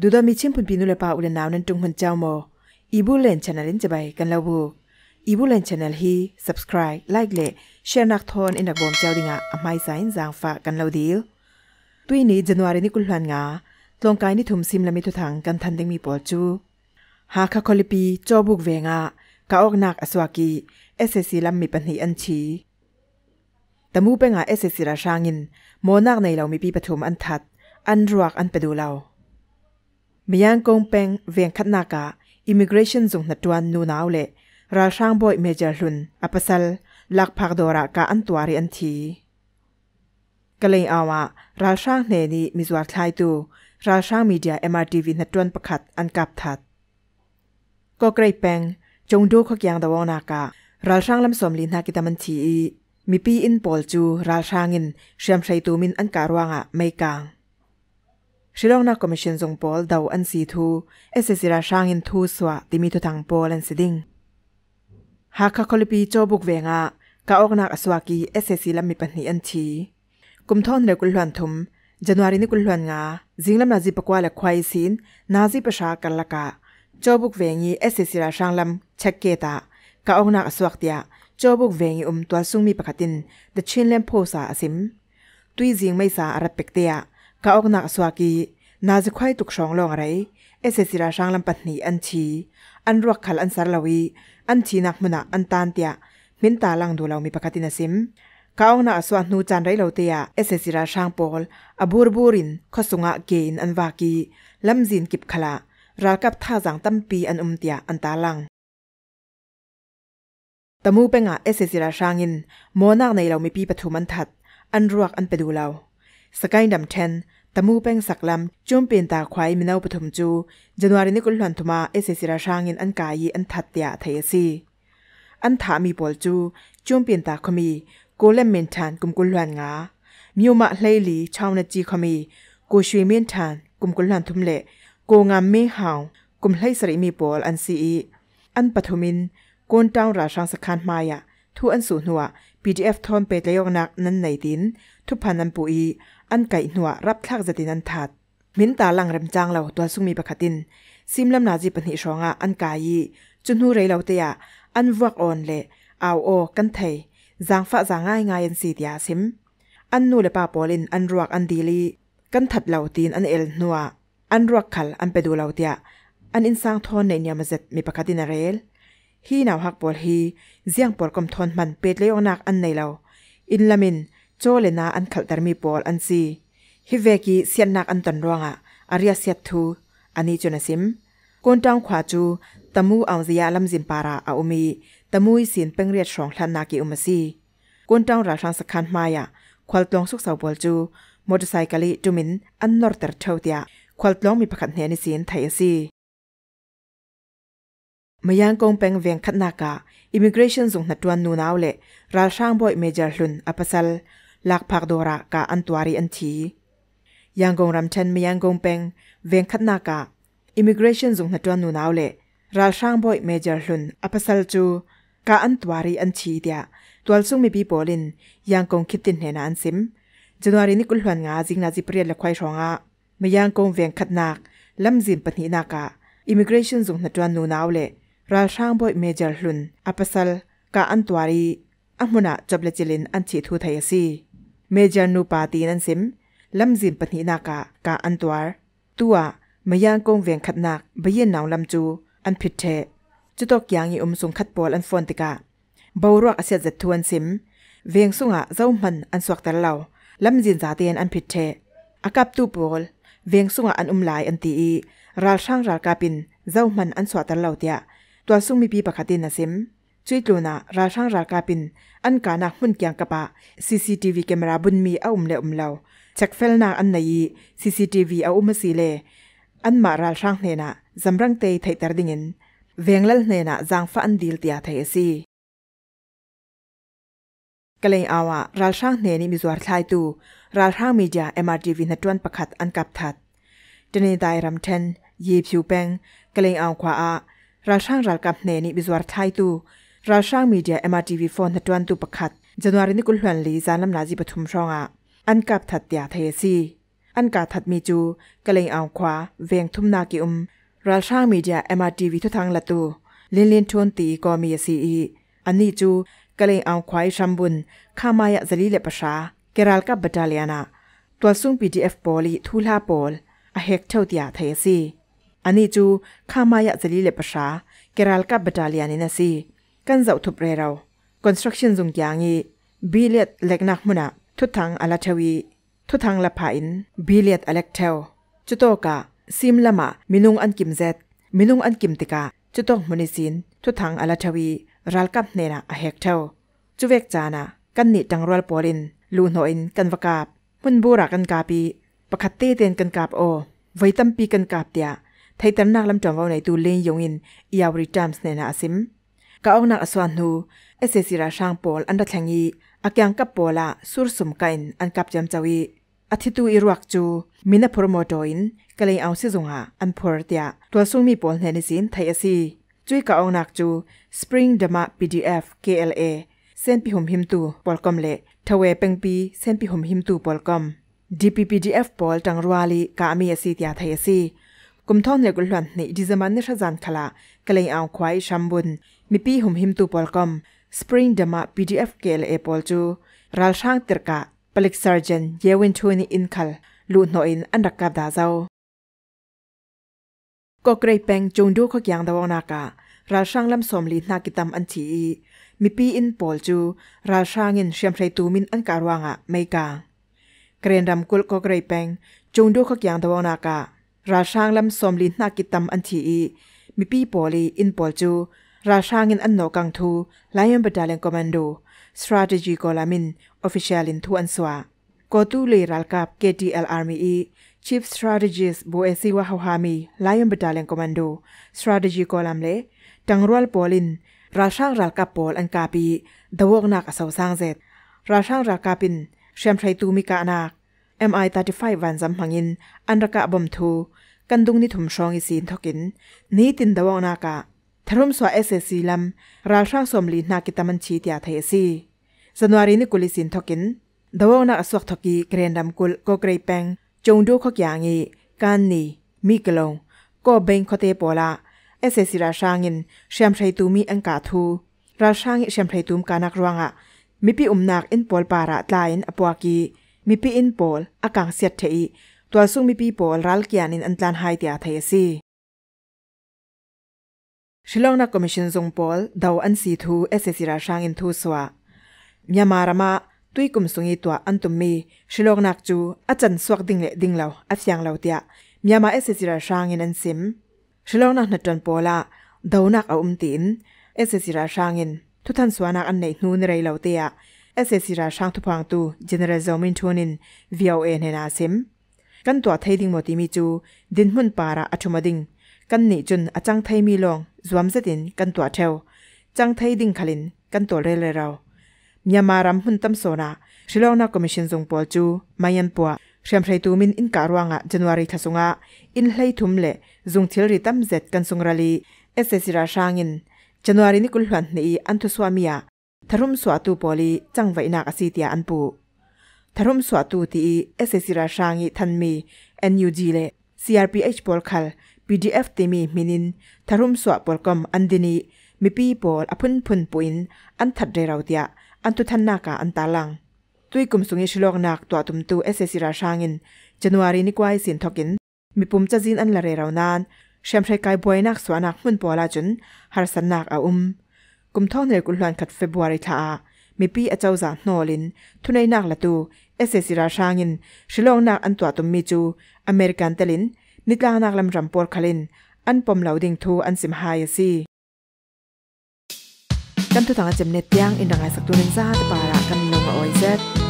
ดูดามีชิมพุนปีนุเลปาอุลนาวนันตุงหันเจ้าโมอีบุเลนชาแนลินจะไปกันแล้วบูอีบุเลนชาแนลฮี subscribe ไลค์เละแชร์นักทอนอินักบอมเจ้าดิงะอมามสายนจางฝากกันแล้วดีลตุยนี้จันวารีนิกุลฮันงาตรงกายนิถุมซิมละมิทุทังกันทันเดงมีปอจูหากาคอลิปีจอบุกเวงะกาออกนักอสวากีเอเซซีลำมีปัญหีอันชีต่มูเป็งาเอเซซีราชางินโมนักในเรามีปีปฐมอันทัดอันรวกอันเปดูเรามียังกงเป็งเวียงคัดนากาอิม i g r a t i o n จงนัดวันนูนาวเละราช่างบอยเมเจอร์ลุนอภัสลลักพักดอระกาอันตัวรีอันทีกเลยเอาว่าราช่างเนนีมิจวัดคลายตูราช่างมีเดียเอ็มอาร์ทีวีนัดวันประคัดอันกับทัดก็เกรเป็งจงดูขกยังดาวนาการาช่างลำสมลินฮากิตามันทีมีปีอินปอลจูราช่างอินเช่อมช้ตตูมินอันการว่างอะไม่กลางชิลองนักคอมมิชชั่นท่งปอลดาวอันสีทูเอเซซิราช่างอินทูสวะดิมีทุทังปอลและสิดิงหากขคอลิปีโจบุกเวงะกาออกนักสวากีเอเซซิลามีปัญหาอันทีกุมท่อนเรกุลหวนทุมจันวารินิกุลหวนงาจิงลำนาจิปกวาและควายสินนาจิปชากันละกะโจบุกเวงีเอเซซิราช่างลำเช็คเกตากาออกนักสวากเดียโจบุกเวงีอุมตัวซุงมีปกตินเดชินเลมโพสาอสิมตุยจิงไม่สาอารับเปกเตียกาออกนักสวากีนาจะไข่ตุกสองลองไรเอเซซิราช่างลำปัตหนีอันชีอันรักขัลอันสารลวีอันชีนักมุนาอันตานเตียมินตาลังดูเรามีปกตินะซิมกาอกนักสวานูจันไรเราเตียเอเซซิราช่างปอลอบูร์บูรินขสุงะเกนอันวากีลำจินกิบขลารากับท่าจังตั้มปีอันอุมเตียอันตาลังต่มูเป็งอะเอเซซิราช่างอินโมนักในเรามีปีปฐุมันทัดอันรักอันไปดูเราสกายดัมเทนตมูเป็งสักลำจุ่มเปลี่ยนตาควายมีนาวปฐมจูจันวารินิกุลหลันทุมาเอเซซิราชางินอันกายีอันทัดเตียไทยซีอันถามีปอลจูจุ่มเปลี่ยนตาขมีโกเลมเมนทานกุมกุลหลันงามิวมาเลลีชาวนาจีขมีโกชวยเมนทานกุมกุลหลันทุมเละโกงามเมหาวกุมไลสริมีบอลอันซีอันปฐมินกวนตาวราชางสคันมายะทุอันสูนหัว PDF ทอนเปตและยกนักนั้นในดินทุพันนันปุอีอันไก่หนัวรับทักจตินันทัดมินตาลังเรมจางเราตัวซุงมีปกตินซิมลำนาจีปนิชองะอันกายีจุนหูไรเราเตียอันวกอ่อนเลเอาโอกันไทยจางฟะจางง่ายง่ายันสีเดียซิมอันนูเลป้าปอลินอันรวกอันดีลีกันถัดเหล่าตีนอันเอลหนัวอันรวกขัลอันไปดูเหล่าเตียอันอินสร้างทอนในเนียมเจ็ดมีปกตินเรลฮีนาวฮักปอลฮีเสียงปอลกมทอนมันเป็ดเลยอนักอันในเราอินลามินโจเลนาอันขัแตรมีปอลอันซีฮิเวกิเสียนนักอันตันรวงอ่ะอาริยเสียทูอันนี้จนสิมกุนตังขวาจู ตะมูเอาเซียลำจิมปาราอาอุมี ตะมูยสินเป็งเรียดสองทันนากิอุมาซีกุนตังราชังสคันมายะควลตองสุกสาวบอลจูมอเตอร์ไซค์กะลิจูมินอันนอร์เตอร์เทวเตียควลตองมีประคันเนนิสินไทยซีมายังกงเป็งเวียงคัดนากะอิมิเกรชันส่งหนัดวันนูนาวเละราช่งบอยเมเจอร์ลุนอปัสลลักพักโดระกะอันตัวรีอันทียังกงรำเชนไม่ยังกงเป็งเวงคัดนากะอิมิเกรชันจงนัดวันนูนาวเลราช่างบอยเมเจอร์ลุนอภัสลจูกะอันตัวรีอันทีเดียตัวลุงมีพีบอลินยังกงคิดตินเหนาอันซิมจันวารีนี่กุลหวนงาจิงนาจิเปรียและควายชองอะไม่ยังกงเวงคัดนากลำจิมปนีนากะอิมิเกรชันจงนัดวันนูนาวเลราช่างบอยเมเจอร์ลุนอภัสลกะอันตัวรีอมุนะจับเลจิลินอันทีทูไทยซีเมเจอร์นูปาตีนันซิมลำจิมปนินากะกาอันตัวตัวมายังกงเวียงขัดนักบเย็นหนาวลำจูอันผิดเท จุดอกยางอีอมสุงขัดปอลอันฟอนติกาเบารวกอเสียจัดทวนซิม เวียงสุงะเจ้ามันอันสวกแตะเหราลำจินจาเตียนอันผิดเทอากับตูปอลเวียงสุงะอันอุ้มหลายอันตีอีราช่างรากาปินเจ้ามันอันสวกแตะเหราเตียตัวสุงมีปีปะขัดินนะซิมช่วยูนนาราชังรากาปินอันกานักมุ่นเกี่ยงกะปี CCTV กคมรงบุญมีเอาอุ้มเลอุ้มเลาเช็คเฟลนาอันไหน CCTV เอาอุ้มสีเลอันมาราชังเนนะจำรังเตยไทยตรดิงินเวียงเลเนนะจังฟันดีลเตียไทยสีกเลยเอาวะราชังเนนี่มีสวรรค์ทายตูราชังมีจ่าเออ็มาร์ทีวีนัดจวนประคัดอันกับทัดจะในตายรำเทนยีผิวแปงกเลยเอาขวาะราชังรัลกับเนนี่มีสวรรค์ทายตูราชางมีเดียเอ็มอาร์ทีวีโฟนตวันตุปขัดจันวารินิกุลหวนลีซานำนาจีปทุมช่องอ่ะอันกับถัดยาเทซีอันกาถัดมีจูกะเลงเอาขวาเวียงทุมนากิอุมราชางมีเดียเอ็มอาร์ทีวีทุทังละตูลินลินทวนตีกอมีซีอีอันนี้จูกะเลงเอาควายชัมบุนข้ามายะจลีเลปชาเกรัลกับบดาเลียนาตัวซุ่งปีดีเอฟบอลีทูลาบอลอเฮกเท่าตยาเทซีอันนี้จูข้ามายะจลีเลปชาเกรัลกับบดาเลียนินาซี kan zau thup re rau construction zung kyang i billet leknak muna thu thang ala thawi thu thang la pha in billet alek theu chuto ka sim lama minung an kim zet minung an kim tika chuto munisin thu thang ala thawi ral kap ne na a hek theu chuwek chana kan ni tangrol polin lu no in kan wakap mun bura kan kapi pakhate ten kan kap o vaitam pi kan kap tia thaitam nak lam tawau nei tu le yongin iawri times ne na asim ก็อ้หน้าสวนหูเอเซซิราชังปอลอันดับที่งีอากางกับปอละสุรสมกันอันกับจำจวี อธิตูอีรักจูมินาพรโมดอินก็เลยเอาซิซงหาอันพอร์ติอาตัวสุงมีปอลเนนิสินไทยเอซีจุยก็อ้หนักจูสปริงเดมะพีดีเอฟเคเอลเอเซนพิหมหิมตูปอลกอมเล่ทเวเปงปีเซนพิหมหิมตูปอลกอมดีพีพีดีเอฟปอลตังรัวลีกามีเอซีตยาไทยเอซีกุมท่อนเลกุลหลันี่ดิจมันเนชั้นขลากะเลยเอาควายชัมบุนมีปีหุมหิมตูปอลกอมสปริงด Dama PDF เกลเอปอลจูรัลช่างติรกะปลิกซาร์เจนเยวินชูนีอินคัลลูนโอินอันรักกับดาเจ้าก็เกรย์เป็งจงดูขกยังดาวนากะรัลช่างลำสมลีนากิตามอันทีมีปีอินปอลจูรัลช่างอินเชียมชซตูมินอันการวังอะไม่กาเกรนดัมกุลก็เกรย์เป็งจงดูขกยังดาวนากะรัลช่างลำสมลีนากิตามอันทีมีปีปอลีอินปอลจูราชางินอันโนกังทูลายันบดาเลนคอมมานโดสตรัทเจจีกอลามินออฟฟิเชียลินทูอันสวะกอตูเลรัลกับเกดีเอลอาร์มีอีชีฟสตรัทเจจีสบูเอซีวะฮาวามีลายันบดาเลนคอมมานโดสตรัทเจจีกอลามเลตังรัลปอลินราชางรัลกับปอลอันกาบีดวอกนักสาสร้งเซ็ราชางรัลกับินเชียมไทรตูมิกาอนาเออ็มไตก MI ไฟวันจำพังอินอันรักกับบอมทูกันดุงนิทุมชองอีสินทกินนี้ตินดวองนากาทรุมสวาเอสเซซีลำราช่างสมลีนากิตามันชีตยาเทซีจนวารีนิกุลิสินทกินดาวนักสวกทกีเกรนดำกุลก็เกรแปงจงดูขกยางีการนีมีกลงก็เบงคเตปอละเอสเซซีราชางินเชียมชัยตูมีอังกาทูราชางิเชียมชัยตูมกานักรวงอะมีปีอุมนักอินปอลปาระตลายนอปวากีมีปีอินปอลอากังเสียเทอีตัวซุงมีปีปอลรัลกียนินอันตลานไฮเตียเทซีชิลองนักคอมมิชชั่นซงพอลดาวอันซีทูเอสเอซีราชางอินทูสวามีมารมาตุยกุมสุงีตัวอันตุมีชิลองนักจูอาจารย์สวักดิ่งเลดิ่งเลวอัศยังเลวเตียมีมาเอสเอซีราชางอินอันซิมชิลองนักนัดจันพอลาดาวนักเอาอุ้มตินเอสเอซีราชางอินทุท่านสวานักอันไหนนูนไรเลวเตียเอสเอซีราชางทุพังตูเจเนเรลซอมินทูนินวิโอเอเนนอาซิมกันตัวเทดิ่งโมติมีจูดินมุนปาระอัจฉริยะกันหนีจนอาจังไทยมีลองรวมสตินกันตัวเทวจังไทยดิ่งขลินกันตัวเรเลเรามีมารัมหุ่นตั้มโซนาชิลองนักคอมมิชชั่นทรงปอลจู มายันปัวเชียมไรตูมินอินการวังอ่ะจันวารีทัศงะอินไลทุมเละจุงทิลริตัมเซตกันทรงรลีเอสเซซิราชางินจันวารีนิกุลหันนีอันทุสวามียทรุมสวัตูปอลีจังไวนักอสิติอันปูทรุมสวัตูตีเอสเซซิราชางิทันมีเอ็นยูจีเล่ซีอาร์พีเอชปอลคัล PDF ตีมีมินินทารุมสวบอลกอมอันดินีมีปีบอลอพุนพุนปุินอันถัดเราวเดียอันทุทันนากาอันตาลังตุยกุมสุงิชลอกนักตัวตุมตูเอสเซซิราชางินจันวารีนิกวายสินทกินมีปุ่มจะจินอันละเรราวนานเชมชัยกายบวยนักสวนักมุนปอลาจุนฮารสันนักอาอุมกุมท่องเนกุลหวนขัดเฟบวาริทามีปีอาเจ้าจานนลิน ทุนในนักละตูเอสเซซิราชางินชลองนักอันตัวตุมมีจู อเมริกันเตลินนิดลานักลำรำปวดคลิน อันปมเหลาดิ่งทูอันสิมหายสีกันทุกทางจำเนตย่งอินดังไอสักตัวนึงซาตปาระกันลงมาออยเซ